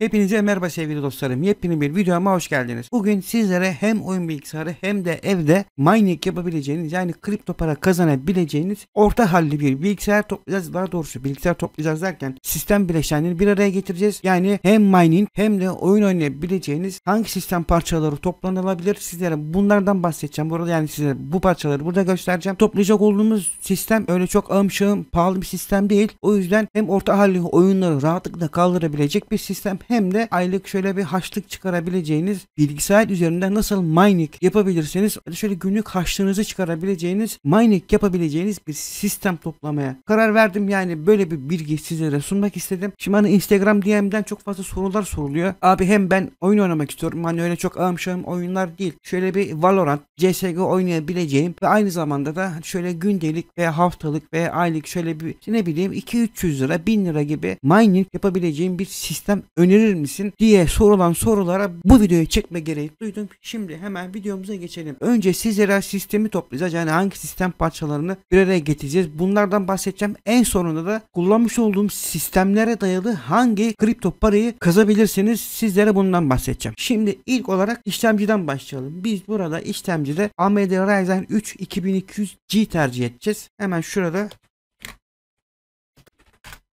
Hepinize merhaba sevgili dostlarım. Yepyeni bir videoma hoş geldiniz. Bugün sizlere hem oyun bilgisayarı hem de evde mining yapabileceğiniz yani kripto para kazanabileceğiniz orta halli bir bilgisayar toplayacağız. Daha doğrusu bilgisayar toplayacağız derken sistem bileşenlerini bir araya getireceğiz. Yani hem mining hem de oyun oynayabileceğiniz hangi sistem parçaları toplanılabilir sizlere bunlardan bahsedeceğim. Burada yani size bu parçaları burada göstereceğim. Toplayacak olduğumuz sistem öyle çok amşığım pahalı bir sistem değil. O yüzden hem orta halli oyunları rahatlıkla kaldırabilecek bir sistem hem de aylık şöyle bir haçlık çıkarabileceğiniz bilgisayar üzerinde nasıl mining yapabilirseniz şöyle günlük haçlığınızı çıkarabileceğiniz mining yapabileceğiniz bir sistem toplamaya karar verdim. Yani böyle bir bilgi sizlere sunmak istedim. Şimdi hani Instagram DM'den çok fazla sorular soruluyor. Abi hem ben oyun oynamak istiyorum. Hani öyle çok ağım oyunlar değil. Şöyle bir Valorant, CS:GO oynayabileceğim ve aynı zamanda da şöyle gündelik veya haftalık veya aylık şöyle bir ne bileyim 2-300 lira 1000 lira gibi mining yapabileceğim bir sistem öneri verir misin diye sorulan sorulara bu videoyu çekme gereği duydum. Şimdi hemen videomuza geçelim. Önce sizlere sistemi toplayacağız. Yani hangi sistem parçalarını bir araya getireceğiz. Bunlardan bahsedeceğim. En sonunda da kullanmış olduğum sistemlere dayalı hangi kripto parayı kazabilirsiniz sizlere bundan bahsedeceğim. Şimdi ilk olarak işlemciden başlayalım. Biz burada işlemcide AMD Ryzen 3 2200G tercih edeceğiz. Hemen şurada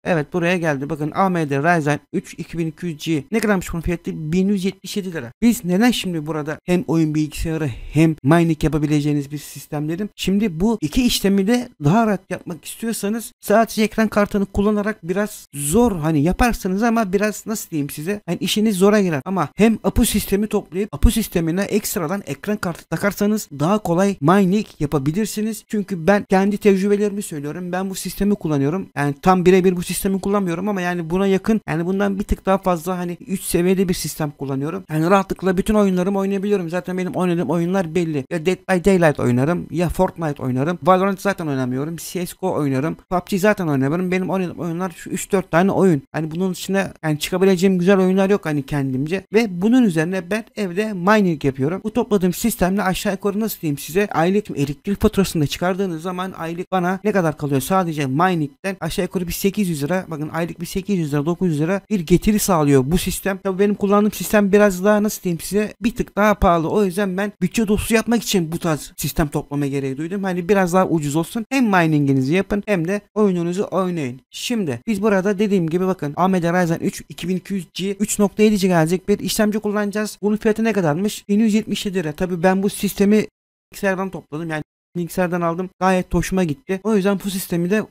Evet buraya geldi. Bakın AMD Ryzen 3 2200G. Ne kadarmış bunun fiyatı? 1177 lira. Biz neden şimdi burada hem oyun bilgisayarı hem mining yapabileceğiniz bir sistem dedim. Şimdi bu iki işlemi de daha rahat yapmak istiyorsanız sadece ekran kartını kullanarak biraz zor hani yaparsınız ama biraz nasıl diyeyim size hani işiniz zora girer ama hem APU sistemi toplayıp APU sistemine ekstradan ekran kartı takarsanız daha kolay mining yapabilirsiniz. Çünkü ben kendi tecrübelerimi söylüyorum. Ben bu sistemi kullanıyorum. Yani tam birebir bu sistemi kullanmıyorum ama yani buna yakın yani bundan bir tık daha fazla hani 3 seviyeli bir sistem kullanıyorum. Yani rahatlıkla bütün oyunlarımı oynayabiliyorum. Zaten benim oynadığım oyunlar belli. Ya Dead by Daylight oynarım ya Fortnite oynarım. Valorant zaten oynamıyorum. CSGO oynarım. PUBG zaten oynamıyorum. Benim oynadığım oyunlar şu 3-4 tane oyun. Hani bunun içine yani çıkabileceğim güzel oyunlar yok hani kendimce. Ve bunun üzerine ben evde mining yapıyorum. Bu topladığım sistemle aşağı yukarı nasıl diyeyim size aylık elektrik faturasını da çıkardığınız zaman aylık bana ne kadar kalıyor sadece miningden aşağı yukarı bir 800 800 lira bakın aylık bir 800 lira 900 lira bir getiri sağlıyor bu sistem. Tabii benim kullandığım sistem biraz daha nasıl diyeyim size bir tık daha pahalı. O yüzden ben bütçe dostu yapmak için bu tarz sistem toplama gereği duydum. Hani biraz daha ucuz olsun. Hem mininginizi yapın hem de oyununuzu oynayın. Şimdi biz burada dediğim gibi bakın AMD Ryzen 3 2200G 3.7 gelecek bir işlemci kullanacağız. Bunun fiyatı ne kadarmış? 1177 lira. Tabii ben bu sistemi bilgisayardan topladım. Yani bilgisayardan aldım. Gayet hoşuma gitti. O yüzden bu sistemi de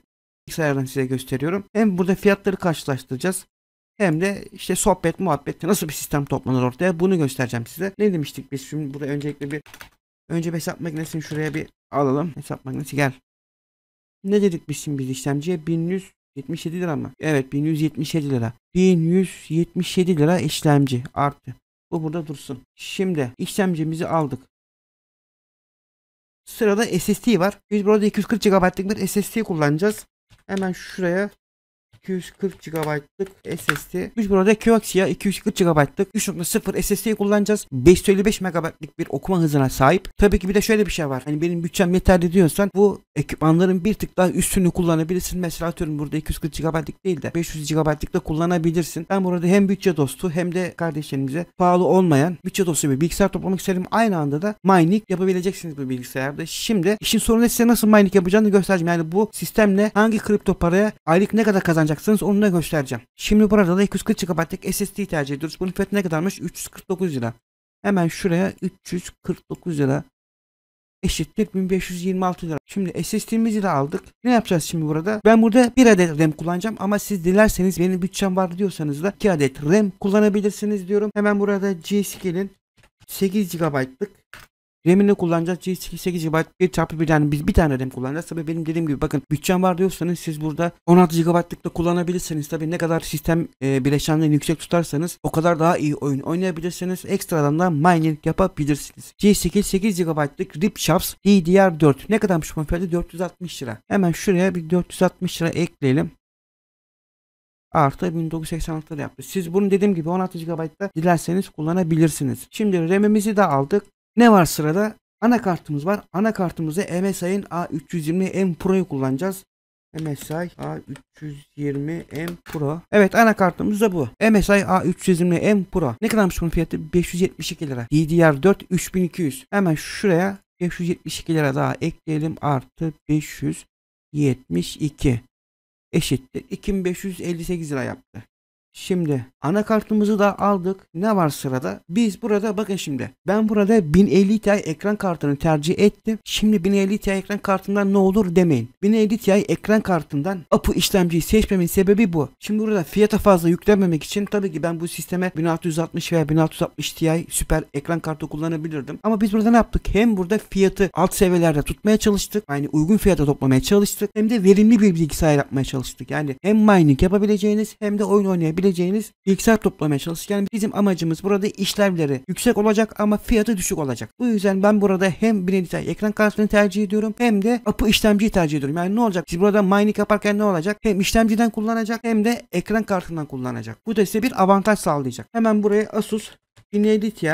bilgisayardan size gösteriyorum. Hem burada fiyatları karşılaştıracağız. Hem de işte sohbet muhabbet nasıl bir sistem toplanır ortaya bunu göstereceğim size. Ne demiştik biz şimdi burada öncelikle bir önce bir hesap makinesini şuraya bir alalım. Hesap makinesi gel. Ne dedik biz şimdi biz işlemciye 1177 lira mı? Evet 1177 lira. 1177 lira işlemci arttı. Bu burada dursun. Şimdi işlemcimizi aldık. Sırada SSD var. Biz burada 240 GB'lık bir SSD kullanacağız. Hemen şuraya 240 GB'lık SSD. Biz burada Kioxia 240 GB'lık 3.0 SSD kullanacağız. 555 MB'lik bir okuma hızına sahip. Tabii ki bir de şöyle bir şey var. Hani benim bütçem yeterli diyorsan bu ekipmanların bir tık daha üstünü kullanabilirsin. Mesela atıyorum burada 240 GB'lik değil de 500 GB'lik de kullanabilirsin. Ben burada hem bütçe dostu hem de kardeşlerimize pahalı olmayan bütçe dostu bir bilgisayar toplamak isterim. Aynı anda da mining yapabileceksiniz bu bilgisayarda. Şimdi işin sorunu size nasıl mining yapacağını göstereceğim. Yani bu sistemle hangi kripto paraya aylık ne kadar kazanacak yapacaksınız onu da göstereceğim. Şimdi burada da 240 GB'lık SSD tercih ediyoruz. Bunun fiyatı ne kadarmış? 349 lira. Hemen şuraya 349 lira eşittir 1526 lira. Şimdi SSD'mizi de aldık. Ne yapacağız şimdi burada? Ben burada 1 adet RAM kullanacağım ama siz dilerseniz benim bütçem var diyorsanız da 2 adet RAM kullanabilirsiniz diyorum. Hemen burada G-Skill'in 8 GB'lık RAM'ini kullanacağız. 8 GB 1 çarpı bir yani biz bir tane RAM kullanacağız. Tabii benim dediğim gibi bakın bütçem var diyorsanız siz burada 16 GB'lık da kullanabilirsiniz. Tabii ne kadar sistem e, bileşenlerini yüksek tutarsanız o kadar daha iyi oyun oynayabilirsiniz. Ekstradan da mining yapabilirsiniz. G8 8 GB'lık RIP DDR4 ne kadarmış bu fiyatı? 460 lira. Hemen şuraya bir 460 lira ekleyelim artı 1986 yaptı. Siz bunu dediğim gibi 16 GB'da dilerseniz kullanabilirsiniz. Şimdi RAM'imizi de aldık. Ne var sırada? Anakartımız var. Anakartımızı MSI'nin A320M Pro'yu kullanacağız. MSI A320M Pro. Evet anakartımız da bu. MSI A320M Pro. Ne kadarmış bunun fiyatı? 572 lira. DDR4 3200. Hemen şuraya 572 lira daha ekleyelim. Artı 572 eşittir. 2558 lira yaptı. Şimdi anakartımızı da aldık. Ne var sırada? Biz burada bakın şimdi. Ben burada 1050 Ti ekran kartını tercih ettim. Şimdi 1050 Ti ekran kartından ne olur demeyin. 1050 Ti ekran kartından APU işlemciyi seçmemin sebebi bu. Şimdi burada fiyata fazla yüklenmemek için tabii ki ben bu sisteme 1660 veya 1660 Ti süper ekran kartı kullanabilirdim. Ama biz burada ne yaptık? Hem burada fiyatı alt seviyelerde tutmaya çalıştık. Yani uygun fiyata toplamaya çalıştık. Hem de verimli bir bilgisayar yapmaya çalıştık. Yani hem mining yapabileceğiniz hem de oyun oynayabileceğiniz alabileceğiniz bilgisayar toplamaya çalışırken bizim amacımız burada işlemleri yüksek olacak ama fiyatı düşük olacak. Bu yüzden ben burada hem bilimsel ekran kartını tercih ediyorum hem de apı işlemciyi tercih ediyorum. Yani ne olacak? Siz burada mining yaparken ne olacak? Hem işlemciden kullanacak hem de ekran kartından kullanacak. Bu da size bir avantaj sağlayacak. Hemen buraya Asus 1700 Ti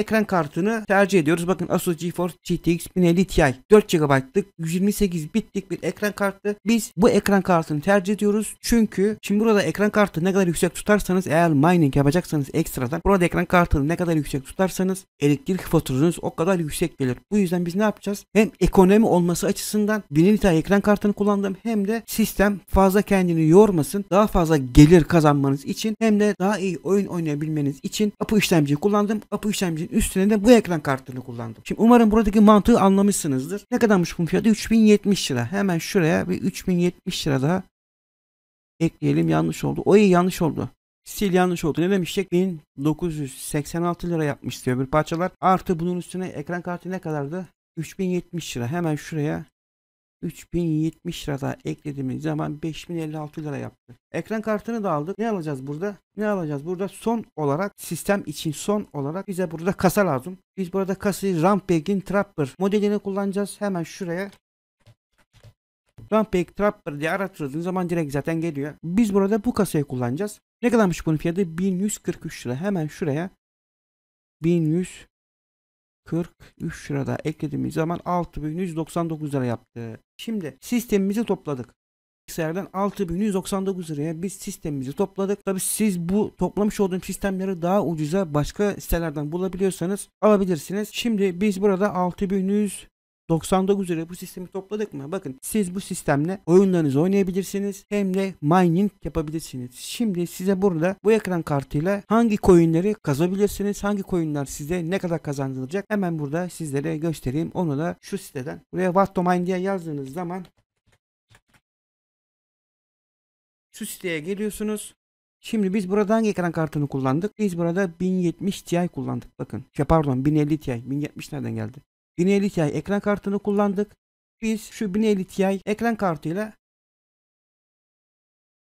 ekran kartını tercih ediyoruz. Bakın Asus GeForce GTX 1050 Ti 4 GB'lık 128 bitlik bir ekran kartı. Biz bu ekran kartını tercih ediyoruz. Çünkü şimdi burada ekran kartı ne kadar yüksek tutarsanız eğer mining yapacaksanız ekstradan burada ekran kartını ne kadar yüksek tutarsanız elektrik faturanız o kadar yüksek gelir. Bu yüzden biz ne yapacağız? Hem ekonomi olması açısından 1050 Ti ekran kartını kullandım hem de sistem fazla kendini yormasın. Daha fazla gelir kazanmanız için hem de daha iyi oyun oynayabilmeniz için Apu işlemci kullandım. Apu işlemci üstüne de bu ekran kartını kullandım. Şimdi umarım buradaki mantığı anlamışsınızdır. Ne kadarmış bunun fiyatı? 3070 lira. Hemen şuraya bir 3070 lira daha ekleyelim. Yanlış oldu. O iyi yanlış oldu. Sil yanlış oldu. Ne demiştik? 1986 lira yapmış diyor bir parçalar. Artı bunun üstüne ekran kartı ne kadardı? 3070 lira. Hemen şuraya 3070 lira daha eklediğimiz zaman 5056 lira yaptı. Ekran kartını da aldık. Ne alacağız burada? Ne alacağız burada? Son olarak sistem için son olarak bize burada kasa lazım. Biz burada kasayı Rampage Trapper modelini kullanacağız. Hemen şuraya Rampage Trapper diye arattırdığınız zaman direkt zaten geliyor. Biz burada bu kasayı kullanacağız. Ne kadarmış bunun fiyatı? 1143 lira. Hemen şuraya 1100 43 lirada eklediğimiz zaman 6199 lira yaptı. Şimdi sistemimizi topladık. Bilgisayardan 6199 liraya biz sistemimizi topladık. Tabi siz bu toplamış olduğunuz sistemleri daha ucuza başka sitelerden bulabiliyorsanız alabilirsiniz. Şimdi biz burada 6100 99 lira bu sistemi topladık mı? Bakın siz bu sistemle oyunlarınızı oynayabilirsiniz. Hem de mining yapabilirsiniz. Şimdi size burada bu ekran kartıyla hangi coinleri kazabilirsiniz? Hangi coinler size ne kadar kazandıracak? Hemen burada sizlere göstereyim. Onu da şu siteden. Buraya What to diye yazdığınız zaman şu siteye geliyorsunuz. Şimdi biz burada hangi ekran kartını kullandık? Biz burada 1070 Ti kullandık. Bakın. Ya şey, pardon 1050 Ti. 1070 nereden geldi? Bineli TI ekran kartını kullandık. Biz şu Bineli TI ekran kartıyla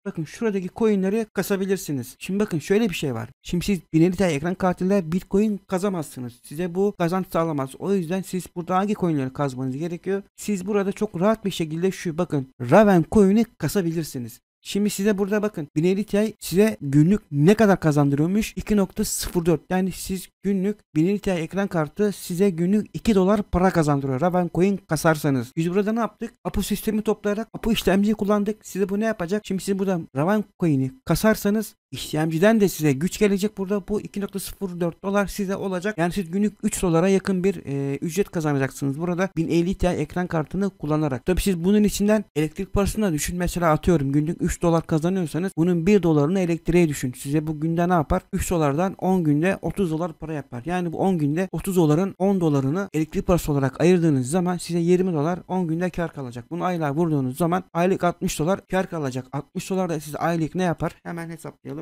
Bakın şuradaki coinleri kasabilirsiniz. Şimdi bakın şöyle bir şey var. Şimdi siz bineri ekran kartıyla bitcoin kazamazsınız. Size bu kazanç sağlamaz. O yüzden siz burada hangi coinleri kazmanız gerekiyor? Siz burada çok rahat bir şekilde şu bakın Raven coin'i kasabilirsiniz. Şimdi size burada bakın. Güneylik yay size günlük ne kadar kazandırıyormuş? 2.04 yani siz günlük Binity ekran kartı size günlük 2 dolar para kazandırıyor. Raven Coin kasarsanız. Biz burada ne yaptık? Apu sistemi toplayarak Apu işlemci kullandık. Size bu ne yapacak? Şimdi siz burada Raven Coin'i kasarsanız İşlemciden de size güç gelecek burada. Bu 2.04 dolar size olacak. Yani siz günlük 3 dolara yakın bir e, ücret kazanacaksınız. Burada 1050 Ti ekran kartını kullanarak. tabi siz bunun içinden elektrik parasını da düşün. Mesela atıyorum günlük 3 dolar kazanıyorsanız bunun 1 dolarını elektriğe düşün. Size bu günde ne yapar? 3 dolardan 10 günde 30 dolar para yapar. Yani bu 10 günde 30 doların 10 dolarını elektrik parası olarak ayırdığınız zaman size 20 dolar 10 günde kar kalacak. Bunu aylığa vurduğunuz zaman aylık 60 dolar kar kalacak. 60 dolar da size aylık ne yapar? Hemen hesaplayalım.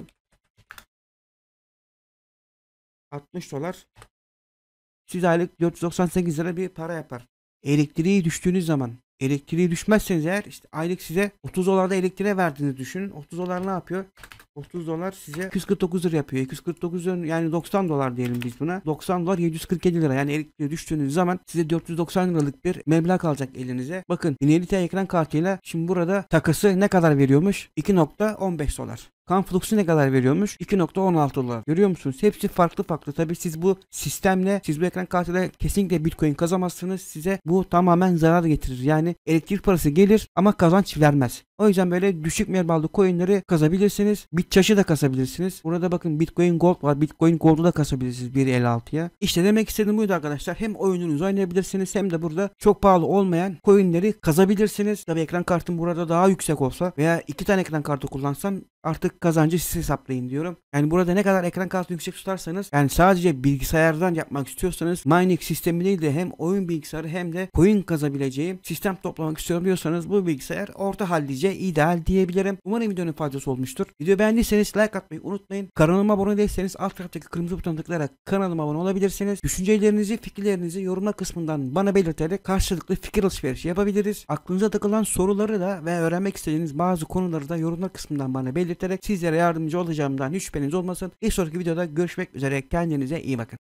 60 dolar siz aylık 498 lira bir para yapar. Elektriği düştüğünüz zaman elektriği düşmezseniz eğer işte aylık size 30 dolarda elektriğe verdiğini düşünün. 30 dolar ne yapıyor? 30 dolar size 249 lira yapıyor. 249 lira yani 90 dolar diyelim biz buna. 90 dolar 747 lira. Yani elektriğe düştüğünüz zaman size 490 liralık bir meblağ alacak elinize. Bakın Fidelity ekran kartıyla şimdi burada takası ne kadar veriyormuş? 2.15 dolar. Kan fluksu ne kadar veriyormuş? 2.16 dolar. Görüyor musunuz? Hepsi farklı farklı. tabi siz bu sistemle, siz bu ekran kartıyla kesinlikle Bitcoin kazamazsınız. Size bu tamamen zarar getirir. Yani elektrik parası gelir ama kazanç vermez. O yüzden böyle düşük meblağlı coinleri kazabilirsiniz. Bitçaşı da kazabilirsiniz. Burada bakın Bitcoin Gold var. Bitcoin Gold'u da kazabilirsiniz 1.56'ya. İşte demek istediğim buydu arkadaşlar. Hem oyununuzu oynayabilirsiniz hem de burada çok pahalı olmayan coinleri kazabilirsiniz. Tabi ekran kartım burada daha yüksek olsa veya iki tane ekran kartı kullansam artık kazancı siz hesaplayın diyorum. Yani burada ne kadar ekran kartı yüksek tutarsanız yani sadece bilgisayardan yapmak istiyorsanız mining sistemi değil de hem oyun bilgisayarı hem de coin kazabileceğim sistem toplamak istiyorum diyorsanız bu bilgisayar orta hallice ideal diyebilirim. Umarım videonun faydası olmuştur. Video beğendiyseniz like atmayı unutmayın. Kanalıma abone değilseniz alt taraftaki kırmızı butona tıklayarak kanalıma abone olabilirsiniz. Düşüncelerinizi, fikirlerinizi yorumlar kısmından bana belirterek karşılıklı fikir alışverişi yapabiliriz. Aklınıza takılan soruları da ve öğrenmek istediğiniz bazı konuları da yorumlar kısmından bana belirtin belirterek sizlere yardımcı olacağımdan hiç şüpheniz olmasın. Bir sonraki videoda görüşmek üzere. Kendinize iyi bakın.